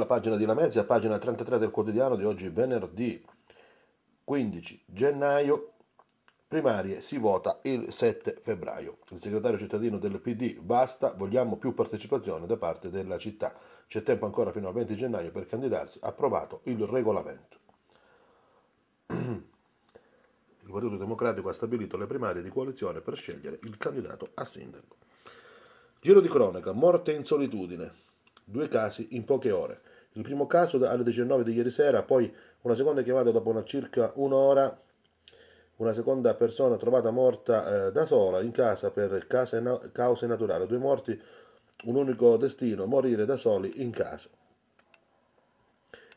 la pagina di La Lamezia, pagina 33 del quotidiano di oggi, venerdì 15 gennaio. Primarie si vota il 7 febbraio. Il segretario cittadino del PD, basta, vogliamo più partecipazione da parte della città. C'è tempo ancora fino al 20 gennaio per candidarsi, approvato il regolamento. Il Partito Democratico ha stabilito le primarie di coalizione per scegliere il candidato a sindaco. Giro di cronaca, morte in solitudine, due casi in poche ore. Il primo caso alle 19 di ieri sera, poi una seconda chiamata dopo una circa un'ora, una seconda persona trovata morta eh, da sola in casa per case, cause naturali, due morti, un unico destino, morire da soli in casa.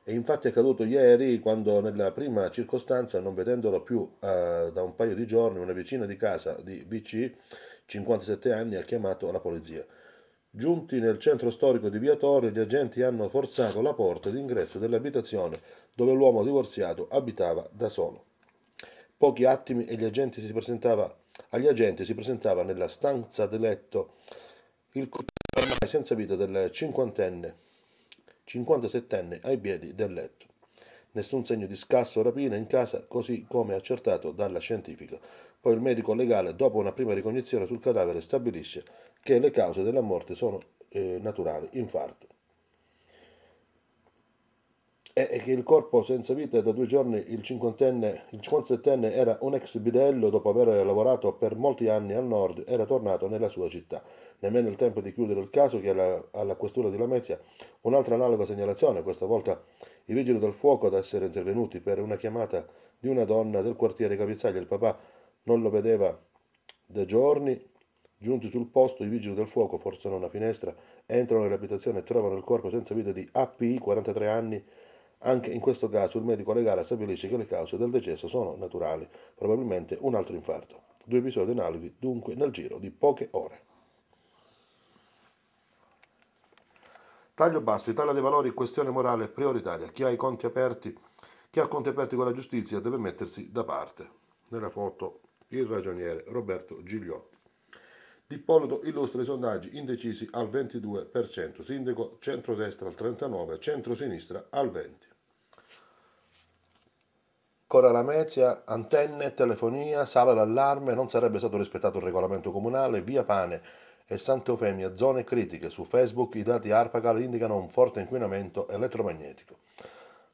E infatti è accaduto ieri quando nella prima circostanza, non vedendolo più eh, da un paio di giorni, una vicina di casa di BC, 57 anni, ha chiamato la polizia. Giunti nel centro storico di Via Torre, gli agenti hanno forzato la porta d'ingresso dell'abitazione dove l'uomo divorziato abitava da solo. Pochi attimi e agli agenti si presentava nella stanza del letto il ormai senza vita del cinquantenne, 57enne ai piedi del letto. Nessun segno di scasso o rapina in casa, così come accertato dalla scientifica. Poi il medico legale, dopo una prima ricognizione sul cadavere, stabilisce che le cause della morte sono eh, naturali, infarto. E, che il corpo senza vita da due giorni, il, cinquantenne, il 57enne era un ex bidello, dopo aver lavorato per molti anni al nord, era tornato nella sua città. Nemmeno il tempo di chiudere il caso che alla, alla questura di Lamezia un'altra analoga segnalazione, questa volta i vigili del fuoco ad essere intervenuti per una chiamata di una donna del quartiere Capizzaglia. Il papà non lo vedeva da giorni Giunti sul posto, i vigili del fuoco forzano una finestra, entrano nell'abitazione e trovano il corpo senza vita di API, 43 anni. Anche in questo caso il medico legale stabilisce che le cause del decesso sono naturali, probabilmente un altro infarto. Due episodi analoghi dunque nel giro di poche ore. Taglio basso, Italia dei valori, questione morale prioritaria. Chi ha i conti aperti, chi ha conti aperti con la giustizia deve mettersi da parte. Nella foto il ragioniere Roberto Gigliotti. Di Ippolito illustra i sondaggi indecisi al 22%, sindaco centrodestra al 39%, centrosinistra al 20%. Cora Lamezia, antenne, telefonia, sala d'allarme, non sarebbe stato rispettato il regolamento comunale, via Pane e Sant'Eufemia, zone critiche. Su Facebook i dati ARPACAL indicano un forte inquinamento elettromagnetico.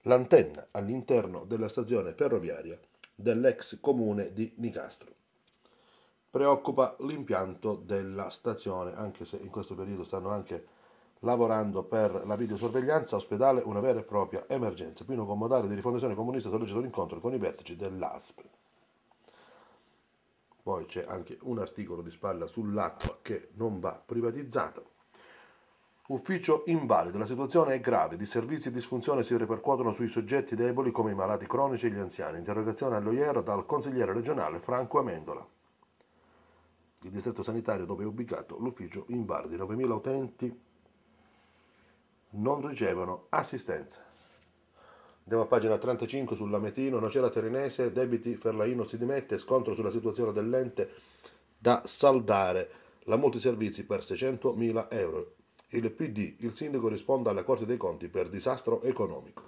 L'antenna all'interno della stazione ferroviaria dell'ex comune di Nicastro preoccupa l'impianto della stazione, anche se in questo periodo stanno anche lavorando per la videosorveglianza ospedale, una vera e propria emergenza. Pino Commodare di Rifondazione Comunista sollecita l'incontro con i vertici dell'ASP. Poi c'è anche un articolo di spalla sull'acqua che non va privatizzata. Ufficio invalido, la situazione è grave, di servizi e disfunzione si ripercuotono sui soggetti deboli come i malati cronici e gli anziani. Interrogazione all'Oiero dal consigliere regionale Franco Amendola il distretto sanitario dove è ubicato l'ufficio in Bardi. 9.000 utenti non ricevono assistenza. Andiamo a pagina 35 sul Lametino, Nocera Terinese, debiti Ferlaino si dimette, scontro sulla situazione dell'ente da saldare, la multiservizi per 600.000 euro. Il PD, il sindaco risponde alla Corte dei Conti per disastro economico.